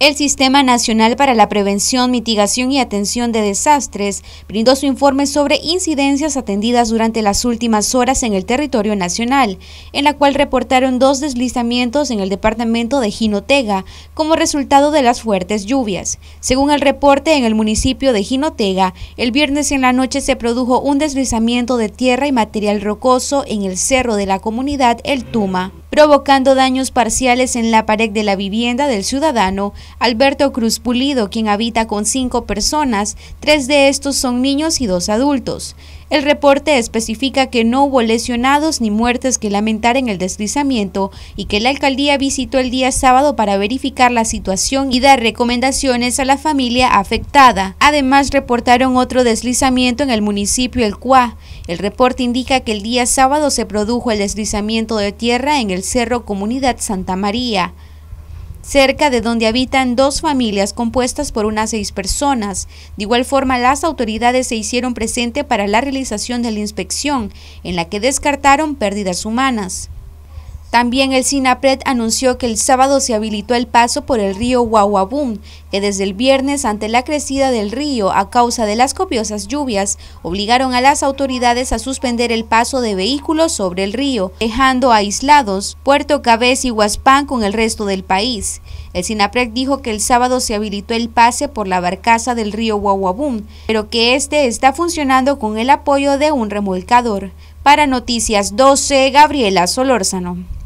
El Sistema Nacional para la Prevención, Mitigación y Atención de Desastres brindó su informe sobre incidencias atendidas durante las últimas horas en el territorio nacional, en la cual reportaron dos deslizamientos en el departamento de Jinotega como resultado de las fuertes lluvias. Según el reporte, en el municipio de Jinotega, el viernes en la noche se produjo un deslizamiento de tierra y material rocoso en el cerro de la comunidad El Tuma provocando daños parciales en la pared de la vivienda del ciudadano Alberto Cruz Pulido, quien habita con cinco personas, tres de estos son niños y dos adultos. El reporte especifica que no hubo lesionados ni muertes que lamentar en el deslizamiento y que la alcaldía visitó el día sábado para verificar la situación y dar recomendaciones a la familia afectada. Además, reportaron otro deslizamiento en el municipio El Cuá. El reporte indica que el día sábado se produjo el deslizamiento de tierra en el Cerro Comunidad Santa María cerca de donde habitan dos familias compuestas por unas seis personas. De igual forma, las autoridades se hicieron presente para la realización de la inspección, en la que descartaron pérdidas humanas. También el SINAPRED anunció que el sábado se habilitó el paso por el río Huahuabum, que desde el viernes ante la crecida del río a causa de las copiosas lluvias obligaron a las autoridades a suspender el paso de vehículos sobre el río, dejando aislados Puerto Cabez y Huaspán con el resto del país. El SINAPRED dijo que el sábado se habilitó el pase por la barcaza del río Huahuabum, pero que este está funcionando con el apoyo de un remolcador. Para Noticias 12, Gabriela Solórzano.